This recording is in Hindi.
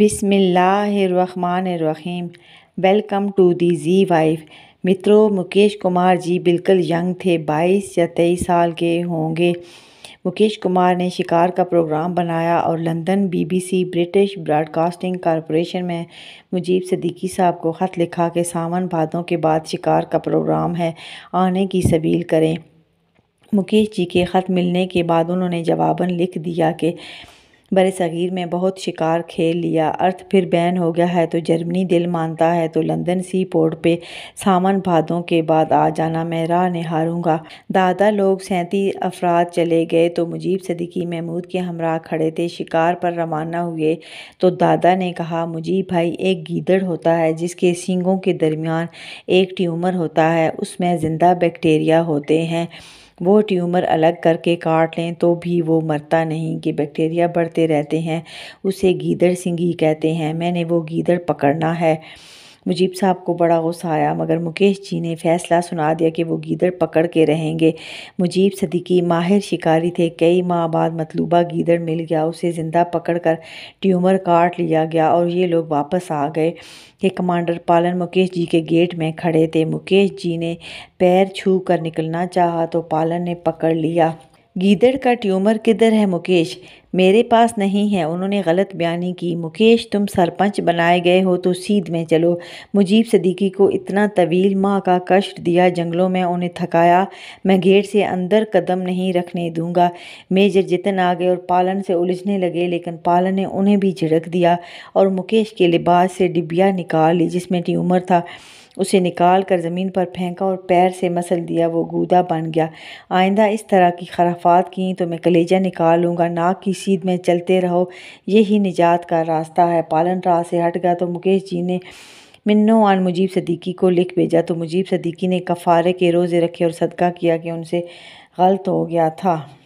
बिसमीम welcome to the G wife मित्रों मुकेश कुमार जी बिल्कुल यंग थे 22 या 23 साल के होंगे मुकेश कुमार ने शिकार का प्रोग्राम बनाया और London BBC British Broadcasting Corporation में मुजीब सदीकी साहब को ख़त लिखा कि सावन भादों के बाद शिकार का प्रोग्राम है आने की सबील करें मुकेश जी के ख़त मिलने के बाद उन्होंने जवाबन लिख दिया कि बर सग़ीर में बहुत शिकार खेल लिया अर्थ फिर बैन हो गया है तो जर्मनी दिल मानता है तो लंदन सी पोर्ट पे सामन भादों के बाद आ जाना मैं राह निहारूंगा दादा लोग सैंती अफराद चले गए तो मुजीब सदीकी महमूद के हमरा खड़े थे शिकार पर रवाना हुए तो दादा ने कहा मुजीब भाई एक गीदड़ होता है जिसके सींगों के दरमियान एक ट्यूमर होता है उसमें ज़िंदा बैक्टीरिया होते हैं वो ट्यूमर अलग करके काट लें तो भी वो मरता नहीं कि बैक्टीरिया बढ़ते रहते हैं उसे गीदड़ सिंगी कहते हैं मैंने वो गीदड़ पकड़ना है मुजीब साहब को बड़ा गुस्सा आया मगर मुकेश जी ने फैसला सुना दिया कि वो गीदड़ पकड़ के रहेंगे मुजीब सदीकी माहिर शिकारी थे कई माह बाद मतलूबा गीदड़ मिल गया उसे ज़िंदा पकड़ कर ट्यूमर काट लिया गया और ये लोग वापस आ गए कि कमांडर पालन मुकेश जी के गेट में खड़े थे मुकेश जी ने पैर छू कर निकलना चाहा तो पालन ने पकड़ लिया गीदड़ का ट्यूमर किधर है मुकेश मेरे पास नहीं है उन्होंने गलत बयानी की मुकेश तुम सरपंच बनाए गए हो तो सीध में चलो मुजीब सदीकी को इतना तवील माँ का कष्ट दिया जंगलों में उन्हें थकाया मैं गेट से अंदर कदम नहीं रखने दूंगा मेजर जितन आ गए और पालन से उलझने लगे लेकिन पालन ने उन्हें भी झिड़क दिया और मुकेश के लिबास से डिबिया निकाल ली जिसमें ट्यूमर था उसे निकाल कर ज़मीन पर फेंका और पैर से मसल दिया वो गूदा बन गया आइंदा इस तरह की खराफात की तो मैं कलेजा निकाल लूँगा नाक की सीध में चलते रहो यही निजात का रास्ता है पालन राह से हट गया तो मुकेश जी ने मिन्नो आन मुजीब सदीकी को लिख भेजा तो मुजीब सदीकी ने कफ़ारे के रोज़े रखे और सदका किया कि उनसे गलत हो गया था